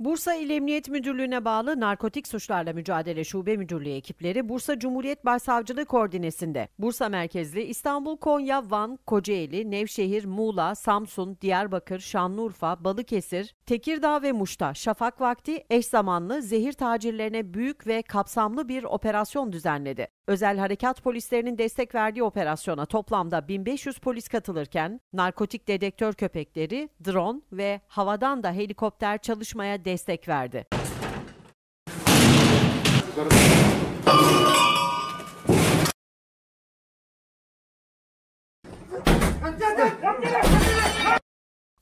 Bursa İl Emniyet Müdürlüğü'ne bağlı Narkotik Suçlarla Mücadele Şube Müdürlüğü ekipleri Bursa Cumhuriyet Başsavcılığı koordinesinde Bursa merkezli İstanbul, Konya, Van, Kocaeli, Nevşehir, Muğla, Samsun, Diyarbakır, Şanlıurfa, Balıkesir, Tekirdağ ve Muş'ta şafak vakti eş zamanlı zehir tacirlerine büyük ve kapsamlı bir operasyon düzenledi. Özel harekat polislerinin destek verdiği operasyona toplamda 1500 polis katılırken narkotik dedektör köpekleri, drone ve havadan da helikopter çalışmaya destek verdi. Hadi hadi hadi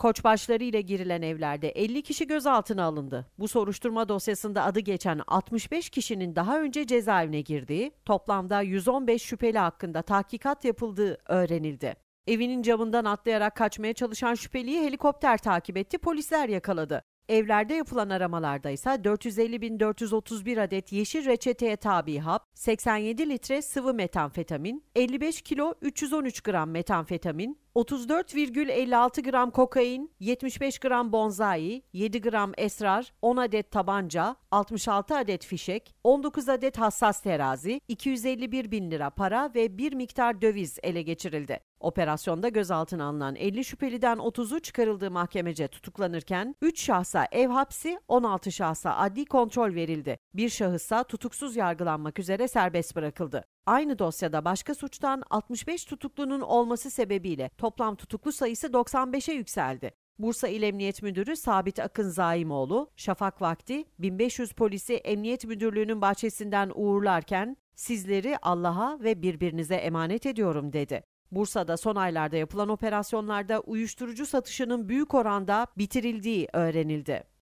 Koçbaşları ile girilen evlerde 50 kişi gözaltına alındı. Bu soruşturma dosyasında adı geçen 65 kişinin daha önce cezaevine girdiği, toplamda 115 şüpheli hakkında tahkikat yapıldığı öğrenildi. Evinin camından atlayarak kaçmaya çalışan şüpheliyi helikopter takip etti, polisler yakaladı. Evlerde yapılan aramalarda ise 450.431 adet yeşil reçeteye tabi hap, 87 litre sıvı metamfetamin, 55 kilo 313 gram metamfetamin, 34,56 gram kokain, 75 gram bonzai, 7 gram esrar, 10 adet tabanca, 66 adet fişek, 19 adet hassas terazi, 251 bin lira para ve bir miktar döviz ele geçirildi. Operasyonda gözaltına alınan 50 şüpheliden 30'u çıkarıldığı mahkemece tutuklanırken 3 şahsa ev hapsi, 16 şahsa adli kontrol verildi. Bir şahıssa tutuksuz yargılanmak üzere serbest bırakıldı. Aynı dosyada başka suçtan 65 tutuklunun olması sebebiyle toplam tutuklu sayısı 95'e yükseldi. Bursa İl Emniyet Müdürü Sabit Akın Zaimoğlu, Şafak Vakti 1500 polisi Emniyet Müdürlüğü'nün bahçesinden uğurlarken sizleri Allah'a ve birbirinize emanet ediyorum dedi. Bursa'da son aylarda yapılan operasyonlarda uyuşturucu satışının büyük oranda bitirildiği öğrenildi.